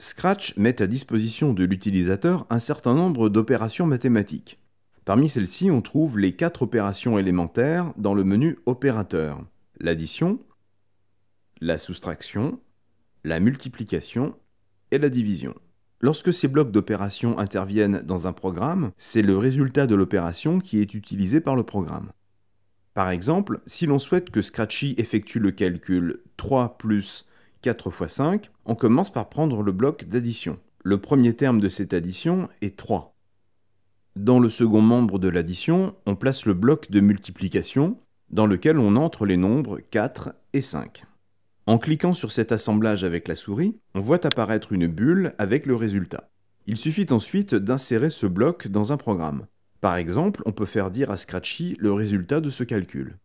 Scratch met à disposition de l'utilisateur un certain nombre d'opérations mathématiques. Parmi celles-ci, on trouve les quatre opérations élémentaires dans le menu Opérateur. L'addition, la soustraction, la multiplication et la division. Lorsque ces blocs d'opérations interviennent dans un programme, c'est le résultat de l'opération qui est utilisé par le programme. Par exemple, si l'on souhaite que Scratchy effectue le calcul 3 plus 4 x 5, on commence par prendre le bloc d'addition. Le premier terme de cette addition est 3. Dans le second membre de l'addition, on place le bloc de multiplication, dans lequel on entre les nombres 4 et 5. En cliquant sur cet assemblage avec la souris, on voit apparaître une bulle avec le résultat. Il suffit ensuite d'insérer ce bloc dans un programme. Par exemple, on peut faire dire à Scratchy le résultat de ce calcul.